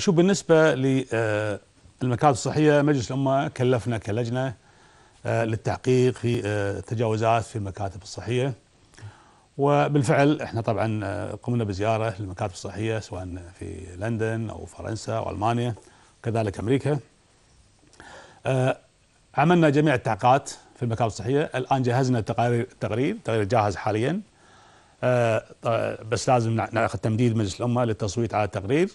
شوف بالنسبة للمكاتب آه، الصحية مجلس الأمة كلفنا كلجنة آه، للتحقيق في التجاوزات آه، في المكاتب الصحية وبالفعل احنا طبعا قمنا بزيارة للمكاتب الصحية سواء في لندن أو فرنسا أو ألمانيا كذلك أمريكا عملنا جميع التعقات في المكاتب الصحية الآن جهزنا تقارير التقرير التقرير جاهز حاليا بس لازم ناخذ تمديد مجلس الأمة للتصويت على التقرير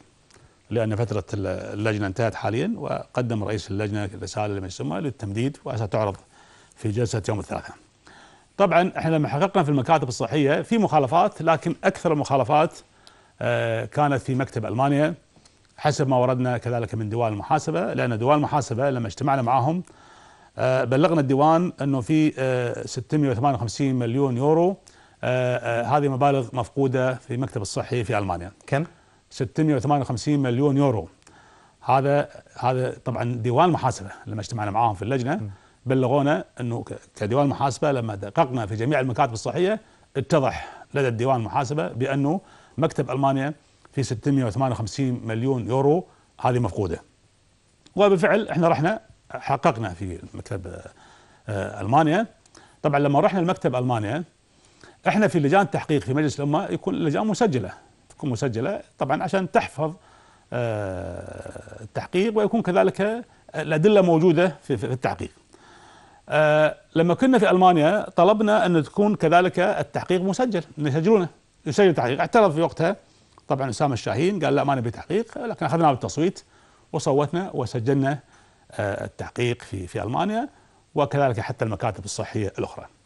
لأن فترة اللجنة انتهت حاليا وقدم رئيس اللجنة رسالة لمجلس الأمة للتمديد وستعرض في جلسة يوم الثلاثاء طبعا احنا لما حققنا في المكاتب الصحيه في مخالفات لكن اكثر المخالفات آه، كانت في مكتب المانيا حسب ما وردنا كذلك من ديوان المحاسبه لان ديوان المحاسبه لما اجتمعنا معاهم آه، بلغنا الديوان انه في 658 آه، مليون يورو هذه مبالغ مفقوده في المكتب الصحي في المانيا كم 658 مليون يورو هذا هذا طبعا ديوان محاسبه لما اجتمعنا معاهم في اللجنه بلغونا انه كديوان محاسبه لما دققنا في جميع المكاتب الصحيه اتضح لدى الديوان المحاسبه بانه مكتب المانيا في 658 مليون يورو هذه مفقوده. وبالفعل احنا رحنا حققنا في مكتب آه، المانيا طبعا لما رحنا المكتب المانيا احنا في لجان التحقيق في مجلس الامه يكون اللجان مسجله تكون مسجله طبعا عشان تحفظ آه، التحقيق ويكون كذلك الادله موجوده في التحقيق. آه، لما كنا في المانيا طلبنا ان تكون كذلك التحقيق مسجل ان يسجلونه يسجل التحقيق اعترض في وقتها طبعا اسامه الشاهين قال لا ما نبي تحقيق لكن اخذناه بالتصويت وصوتنا وسجلنا آه، التحقيق في في المانيا وكذلك حتى المكاتب الصحيه الاخرى.